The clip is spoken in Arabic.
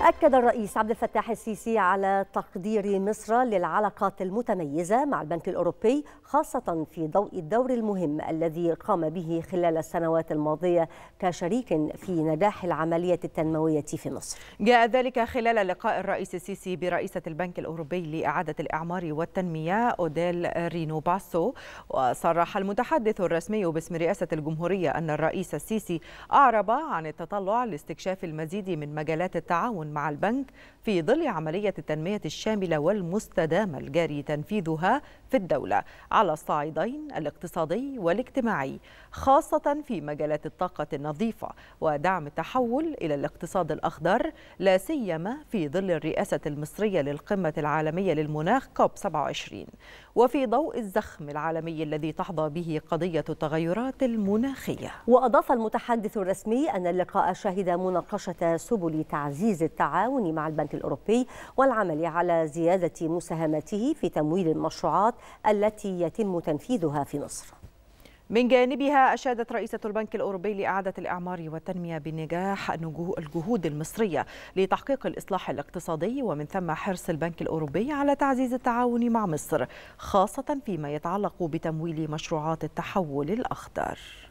أكد الرئيس عبد الفتاح السيسي على تقدير مصر للعلاقات المتميزة مع البنك الأوروبي خاصة في ضوء الدور المهم الذي قام به خلال السنوات الماضية كشريك في نجاح العملية التنموية في مصر جاء ذلك خلال لقاء الرئيس السيسي برئيسة البنك الأوروبي لإعادة الإعمار والتنمية أوديل رينو باسو وصرح المتحدث الرسمي باسم رئاسة الجمهورية أن الرئيس السيسي أعرب عن التطلع لاستكشاف المزيد من مجالات التعاون التعاون مع البنك في ظل عملية التنمية الشاملة والمستدامة الجاري تنفيذها في الدولة على الصعيدين الاقتصادي والاجتماعي خاصة في مجالات الطاقة النظيفة ودعم التحول إلى الاقتصاد الأخضر لا سيما في ظل الرئاسة المصرية للقمة العالمية للمناخ كوب 27 وفي ضوء الزخم العالمي الذي تحظى به قضية التغيرات المناخية وأضاف المتحدث الرسمي أن اللقاء شهد مناقشة سبل تعزيز بالتعاون مع البنك الأوروبي والعمل على زيادة مساهمته في تمويل المشروعات التي يتم تنفيذها في مصر من جانبها أشادت رئيسة البنك الأوروبي لإعادة الإعمار والتنمية بنجاح الجهود المصرية لتحقيق الإصلاح الاقتصادي ومن ثم حرص البنك الأوروبي على تعزيز التعاون مع مصر خاصة فيما يتعلق بتمويل مشروعات التحول الأخضر